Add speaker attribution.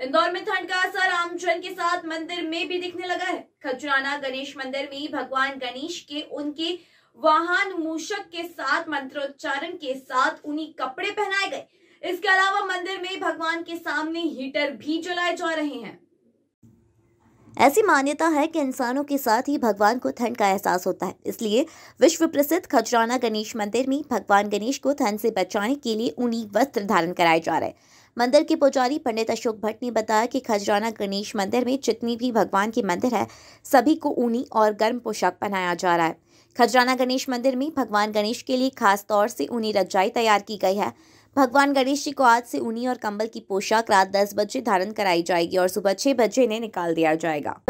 Speaker 1: इंदौर में ठंड का असर आमजन के साथ मंदिर में भी दिखने लगा है खजुराना गणेश मंदिर में भगवान गणेश के उनके वाहन मूषक के साथ मंत्रोच्चारण के साथ उन्हीं कपड़े पहनाए गए इसके अलावा मंदिर में भगवान के सामने हीटर भी जलाए जा रहे हैं
Speaker 2: ऐसी मान्यता है कि इंसानों के साथ ही भगवान को ठंड का एहसास होता है इसलिए विश्व प्रसिद्ध खजराना गणेश मंदिर में भगवान गणेश को ठंड से बचाने के लिए ऊनी वस्त्र धारण कराए जा रहे हैं मंदिर के पुजारी पंडित अशोक भट्ट ने बताया कि खजराना गणेश मंदिर में जितनी भी भगवान के मंदिर है सभी को ऊनी और गर्म पोशाक पहनाया जा रहा है खजराना गणेश मंदिर में भगवान गणेश के लिए खास तौर से ऊनी रजाई तैयार की गई है भगवान गणेश जी को आज से ऊनी और कंबल की पोशाक रात दस बजे धारण कराई जाएगी और सुबह छह बजे इन्हें निकाल दिया जाएगा